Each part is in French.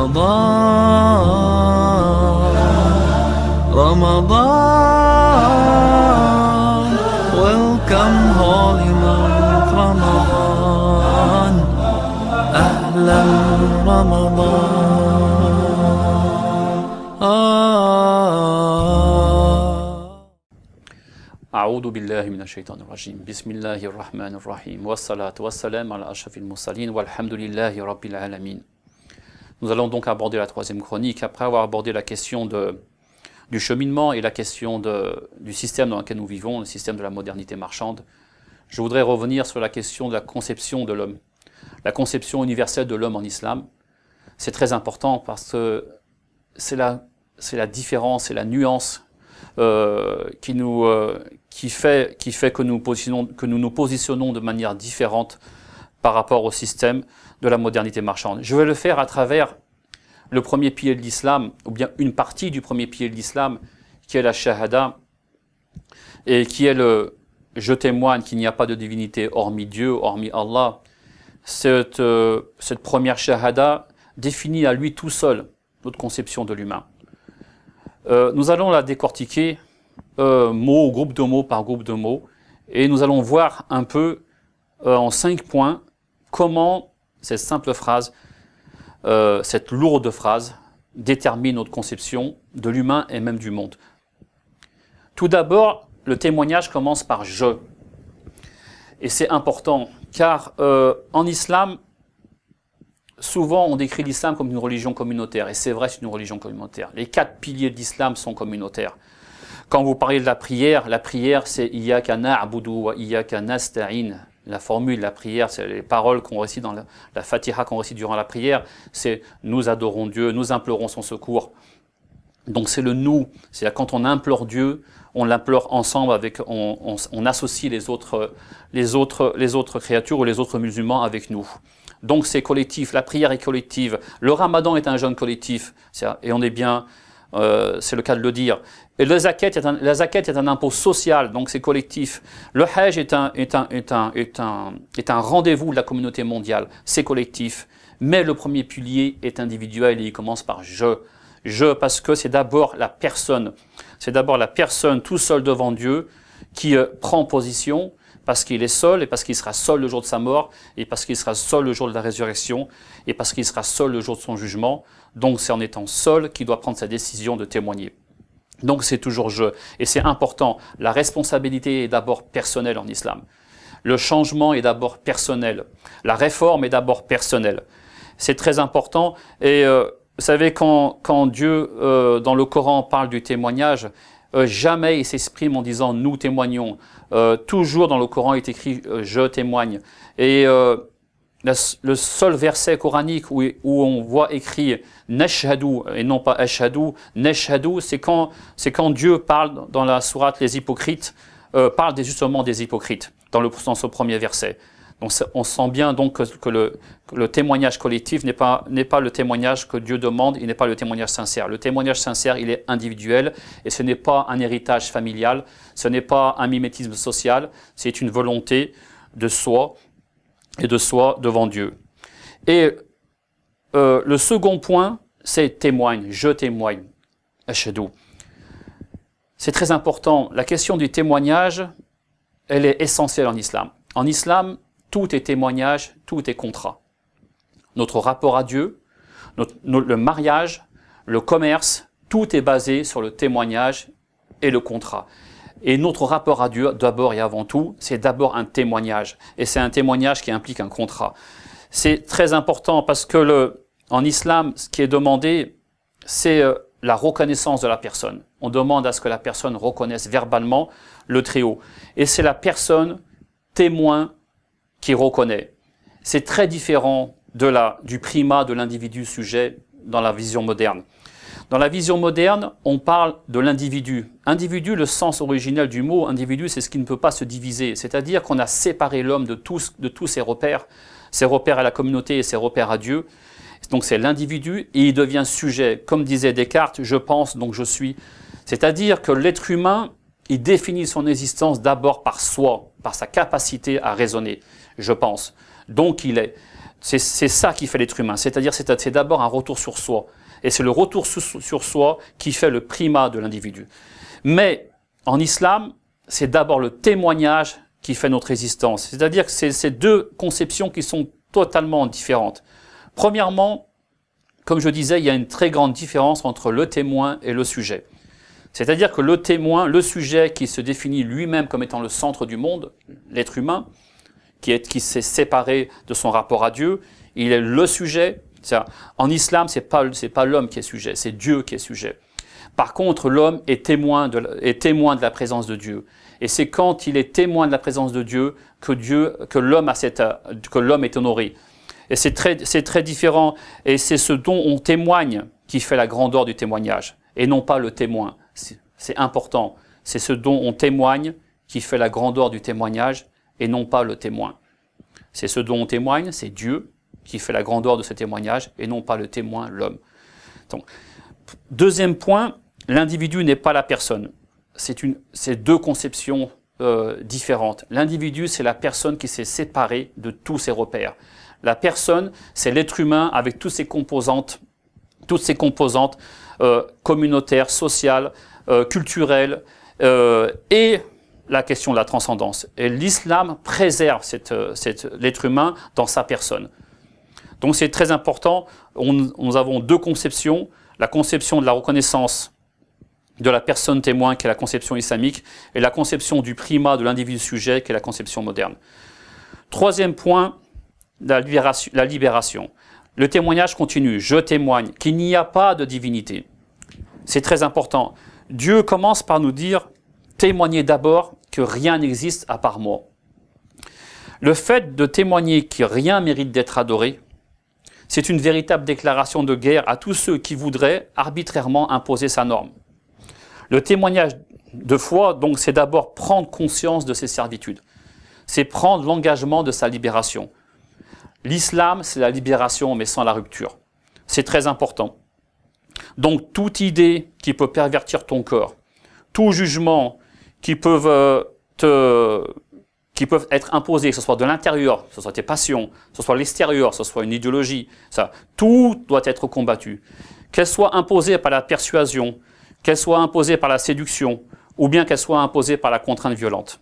رمضان رمضان Welcome holy month رمضان أهلا رمضان آه. أعوذ بالله من الشيطان الرجيم بسم الله الرحمن الرحيم والصلاة والسلام على أشرف المرسلين والحمد لله رب العالمين Nous allons donc aborder la troisième chronique après avoir abordé la question de, du cheminement et la question de, du système dans lequel nous vivons, le système de la modernité marchande. Je voudrais revenir sur la question de la conception de l'homme, la conception universelle de l'homme en islam. C'est très important parce que c'est la, c'est la différence, et la nuance euh, qui, nous, euh, qui, fait, qui fait que nous, positionnons, que nous nous positionnons de manière différente par rapport au système de la modernité marchande. Je vais le faire à travers le premier pilier de l'islam, ou bien une partie du premier pilier de l'islam, qui est la shahada, et qui est le « je témoigne qu'il n'y a pas de divinité hormis Dieu, hormis Allah », cette, euh, cette première shahada définit à lui tout seul notre conception de l'humain. Euh, nous allons la décortiquer euh, mot, groupe de mots par groupe de mots, et nous allons voir un peu en cinq points comment cette simple phrase euh, cette lourde phrase détermine notre conception de l'humain et même du monde. Tout d'abord, le témoignage commence par je. Et c'est important, car euh, en islam, souvent on décrit l'islam comme une religion communautaire, et c'est vrai, c'est une religion communautaire. Les quatre piliers de l'islam sont communautaires. Quand vous parlez de la prière, la prière c'est « Iyakana abudu wa iyakana nasta'in » la formule, la prière, c'est les paroles qu'on récite dans la, Fatiha qu'on récite durant la prière, c'est nous adorons Dieu, nous implorons son secours. Donc c'est le nous, cest à quand on implore Dieu, on l'implore ensemble avec, on, associe les autres, les autres, les autres créatures ou les autres musulmans avec nous. Donc c'est collectif, la prière est collective, le Ramadan est un jeûne collectif, et on est bien, euh, c'est le cas de le dire. Et la zakat est un, la est un impôt social, donc c'est collectif. Le hajj est un, est est est un, rendez-vous de la communauté mondiale, c'est collectif. Mais le premier pilier est individuel et il commence par je. Je, parce que c'est d'abord la personne. C'est d'abord la personne tout seul devant Dieu qui euh, prend position parce qu'il est seul et parce qu'il sera seul le jour de sa mort et parce qu'il sera seul le jour de la résurrection et parce qu'il sera seul le jour de son jugement. Donc c'est en étant seul qu'il doit prendre sa décision de témoigner. Donc c'est toujours je et c'est important. La responsabilité est d'abord personnelle en islam. Le changement est d'abord personnel. La réforme est d'abord personnelle. C'est très important et euh, vous savez, quand, quand Dieu, euh, dans le Coran, parle du témoignage, euh, jamais il s'exprime en disant nous témoignons. Euh, toujours dans le Coran est écrit euh, je témoigne. Et le seul verset coranique où, on voit écrit neshadou et non pas ashadou neshadou c'est quand, Dieu parle dans la sourate les hypocrites, parle justement des hypocrites dans, le, sens ce premier verset. On, sent bien donc que, le, témoignage collectif n'est pas, n'est pas le témoignage que Dieu demande, il n'est pas le témoignage sincère. Le témoignage sincère, il est individuel et ce n'est pas un héritage familial, ce n'est pas un mimétisme social, c'est une volonté de soi et de soi devant Dieu. Et euh, le second point, c'est témoigne, je témoigne. C'est très important. La question du témoignage, elle est essentielle en islam. En islam, tout est témoignage, tout est contrat. Notre rapport à Dieu, le mariage, le commerce, tout est basé sur le témoignage et le contrat. Et notre rapport à Dieu, d'abord et avant tout, c'est d'abord un témoignage. Et c'est un témoignage qui implique un contrat. C'est très important parce que le, en islam, ce qui est demandé, c'est euh, la reconnaissance de la personne. On demande à ce que la personne reconnaisse verbalement le trio. Et c'est la personne témoin qui reconnaît. C'est très différent de la, du primat de l'individu sujet dans la vision moderne. Dans la vision moderne, on parle de l'individu. Individu, le sens originel du mot individu, c'est ce qui ne peut pas se diviser. C'est-à-dire qu'on a séparé l'homme de tous, de tous ses repères, ses repères à la communauté et ses repères à Dieu. Donc c'est l'individu et il devient sujet. Comme disait Descartes, je pense, donc je suis. C'est-à-dire que l'être humain, il définit son existence d'abord par soi, par sa capacité à raisonner je pense. Donc il est. C'est ça qui fait l'être humain, c'est-à-dire c'est d'abord un retour sur soi. Et c'est le retour sur soi qui fait le primat de l'individu. Mais en islam, c'est d'abord le témoignage qui fait notre existence. C'est-à-dire que c'est ces deux conceptions qui sont totalement différentes. Premièrement, comme je disais, il y a une très grande différence entre le témoin et le sujet. C'est-à-dire que le témoin, le sujet qui se définit lui-même comme étant le centre du monde, l'être humain, qui qui s'est séparé de son rapport à Dieu. Il est le sujet. en islam, c'est pas c'est pas l'homme qui est sujet, c'est Dieu qui est sujet. Par contre, l'homme est témoin de la, est témoin de la présence de Dieu. Et c'est quand il est témoin de la présence de Dieu que Dieu que l'homme a cette que l'homme est honoré. Et c'est très c'est très différent. Et c'est ce dont on témoigne qui fait la grandeur du témoignage et non pas le témoin. C'est important. C'est ce dont on témoigne qui fait la grandeur du témoignage et non pas le témoin. C'est ce dont on témoigne, c'est Dieu qui fait la grandeur de ce témoignage et non pas le témoin, l'homme. Donc, deuxième point, l'individu n'est pas la personne. C'est deux conceptions euh, différentes. L'individu, c'est la personne qui s'est séparée de tous ses repères. La personne, c'est l'être humain avec toutes ses composantes, toutes ses composantes euh, communautaires, sociales, euh, culturelles et la question de la transcendance. Et l'islam préserve euh, cette, l'être humain dans sa personne. Donc c'est très important. nous avons deux conceptions. La conception de la reconnaissance de la personne témoin, qui est la conception islamique, et la conception du primat de l'individu sujet, qui est la conception moderne. Troisième point, la libération. La libération. Le témoignage continue. Je témoigne qu'il n'y a pas de divinité. C'est très important. Dieu commence par nous dire témoignez d'abord que rien n'existe à part moi. Le fait de témoigner que rien mérite d'être adoré, c'est une véritable déclaration de guerre à tous ceux qui voudraient arbitrairement imposer sa norme. Le témoignage de foi, donc, c'est d'abord prendre conscience de ses servitudes. C'est prendre l'engagement de sa libération. L'islam, c'est la libération, mais sans la rupture. C'est très important. Donc, toute idée qui peut pervertir ton corps, tout jugement qui peuvent euh, te qui peuvent être imposés, que ce soit de l'intérieur, que ce soit tes passions, que ce soit l'extérieur, que ce soit une idéologie, ça, tout doit être combattu. Qu'elle soit imposée par la persuasion, qu'elle soit imposée par la séduction, ou bien qu'elle soit imposée par la contrainte violente.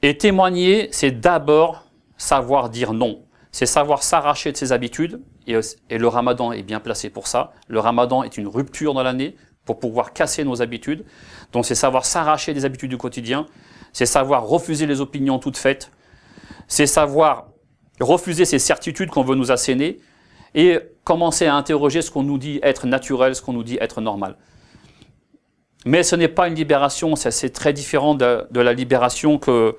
Et témoigner, c'est d'abord savoir dire non. C'est savoir s'arracher de ses habitudes, et le ramadan est bien placé pour ça. Le ramadan est une rupture dans l'année, pour pouvoir casser nos habitudes. Donc c'est savoir s'arracher des habitudes du quotidien, c'est savoir refuser les opinions toutes faites, c'est savoir refuser ces certitudes qu'on veut nous asséner et commencer à interroger ce qu'on nous dit être naturel, ce qu'on nous dit être normal. Mais ce n'est pas une libération, c'est très différent de, de la libération que,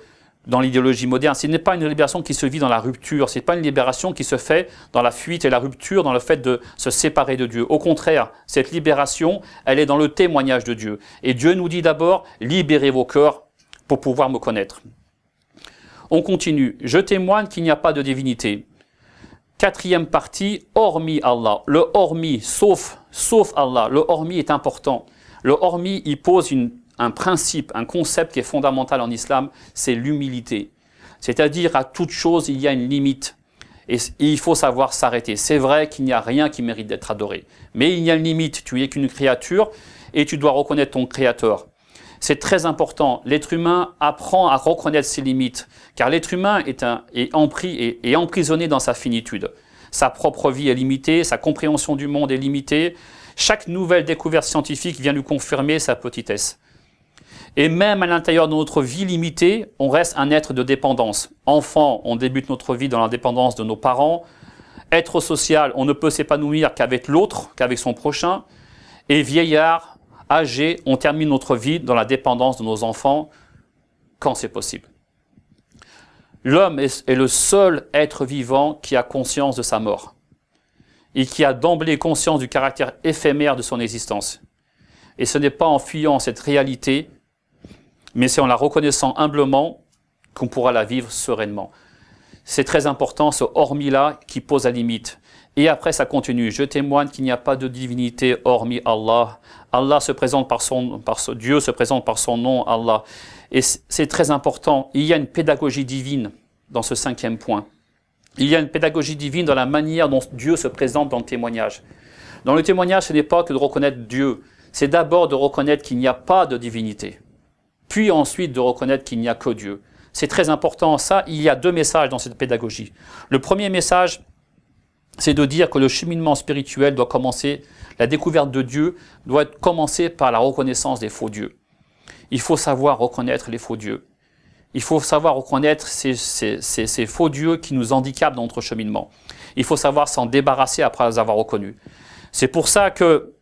dans l'idéologie moderne. Ce n'est pas une libération qui se vit dans la rupture, ce n'est pas une libération qui se fait dans la fuite et la rupture, dans le fait de se séparer de Dieu. Au contraire, cette libération, elle est dans le témoignage de Dieu. Et Dieu nous dit d'abord, libérez vos cœurs pour pouvoir me connaître. On continue. Je témoigne qu'il n'y a pas de divinité. Quatrième partie, hormis Allah. Le hormis, sauf, sauf Allah. Le hormis est important. Le hormis, il pose une un principe, un concept qui est fondamental en islam, c'est l'humilité. C'est-à-dire à toute chose, il y a une limite. Et il faut savoir s'arrêter. C'est vrai qu'il n'y a rien qui mérite d'être adoré. Mais il y a une limite. Tu es qu'une créature et tu dois reconnaître ton créateur. C'est très important. L'être humain apprend à reconnaître ses limites, car l'être humain est, empris, est, emprisonné dans sa finitude. Sa propre vie est limitée, sa compréhension du monde est limitée. Chaque nouvelle découverte scientifique vient lui confirmer sa petitesse. Et même à l'intérieur de notre vie limitée, on reste un être de dépendance. Enfant, on débute notre vie dans la dépendance de nos parents. Être social, on ne peut s'épanouir qu'avec l'autre, qu'avec son prochain. Et vieillard, âgé, on termine notre vie dans la dépendance de nos enfants quand c'est possible. L'homme est le seul être vivant qui a conscience de sa mort et qui a d'emblée conscience du caractère éphémère de son existence. Et ce n'est pas en fuyant cette réalité mais c'est en la reconnaissant humblement qu'on pourra la vivre sereinement. C'est très important, ce hormis là qui pose la limite. Et après, ça continue. Je témoigne qu'il n'y a pas de divinité hormis Allah. Allah se présente par son, par son, Dieu se présente par son nom, Allah. Et c'est très important. Il y a une pédagogie divine dans ce cinquième point. Il y a une pédagogie divine dans la manière dont Dieu se présente dans le témoignage. Dans le témoignage, ce n'est pas que de reconnaître Dieu. C'est d'abord de reconnaître qu'il n'y a pas de divinité puis ensuite de reconnaître qu'il n'y a que Dieu. C'est très important ça, il y a deux messages dans cette pédagogie. Le premier message, c'est de dire que le cheminement spirituel doit commencer, la découverte de Dieu doit être par la reconnaissance des faux dieux. Il faut savoir reconnaître les faux dieux. Il faut savoir reconnaître ces, ces faux dieux qui nous handicapent dans notre cheminement. Il faut savoir s'en débarrasser après les avoir reconnus. C'est pour ça que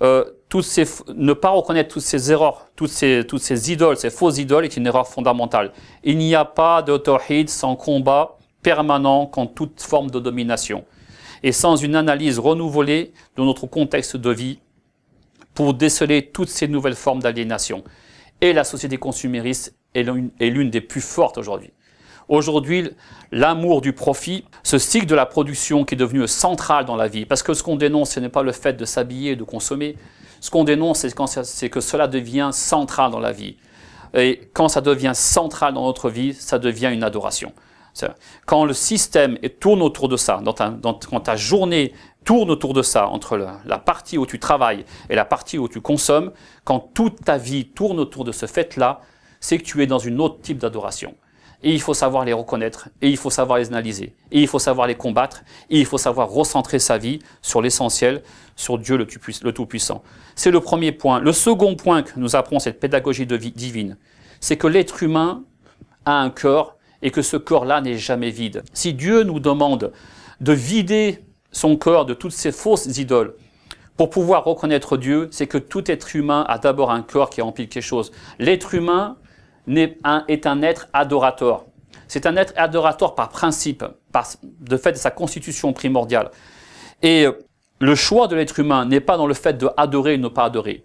euh, ces, ne pas reconnaître toutes ces erreurs, toutes ces, toutes ces idoles, ces fausses idoles est une erreur fondamentale. Il n'y a pas de tawhid sans combat permanent contre toute forme de domination et sans une analyse renouvelée de notre contexte de vie pour déceler toutes ces nouvelles formes d'aliénation. Et la société consumériste est l'une des plus fortes aujourd'hui. Aujourd'hui, l'amour du profit, ce cycle de la production qui est devenu central dans la vie, parce que ce qu'on dénonce, ce n'est pas le fait de s'habiller, de consommer, ce qu'on dénonce, c'est que cela devient central dans la vie. Et quand ça devient central dans notre vie, ça devient une adoration. Quand le système tourne autour de ça, quand ta journée tourne autour de ça, entre la, la, partie où tu travailles et la partie où tu consommes, quand toute ta vie tourne autour de ce fait-là, c'est que tu es dans une autre type d'adoration. Et il faut savoir les reconnaître, et il faut savoir les analyser, et il faut savoir les combattre, et il faut savoir recentrer sa vie sur l'essentiel, sur Dieu le Tout-Puissant. C'est le premier point. Le second point que nous apprend cette pédagogie divine, c'est que l'être humain a un corps et que ce corps-là n'est jamais vide. Si Dieu nous demande de vider son corps de toutes ces fausses idoles, pour pouvoir reconnaître Dieu, c'est que tout être humain a d'abord un corps qui remplit quelque chose. L'être humain est un, être adorateur. C'est un être adorateur par principe, par, de fait de sa constitution primordiale. Et euh, le choix de l'être humain n'est pas dans le fait de adorer ou ne pas adorer.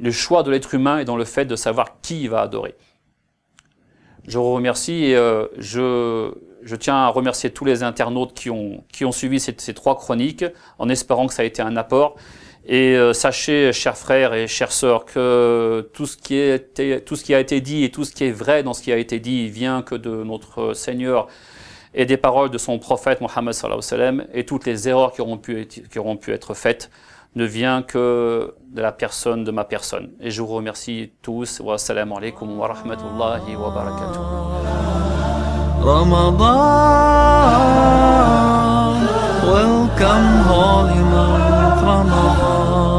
Le choix de l'être humain est dans le fait de savoir qui il va adorer. Je vous remercie et euh, je, tiens à remercier tous les internautes qui ont, qui ont suivi ces, ces trois chroniques en espérant que ça a été un apport. Et euh, sachez, chers frères et chères sœurs, que tout ce, qui tout ce qui a été dit et tout ce qui est vrai dans ce qui a été dit vient que de notre Seigneur et des paroles de son prophète Mohammed sallallahu alayhi wa sallam, et toutes les erreurs qui auront, pu être, pu être faites ne vient que de la personne, de ma personne. Et je vous remercie tous. Wassalamu alaikum wa rahmatullahi wa barakatuh. Ramadan, welcome holy 妈妈。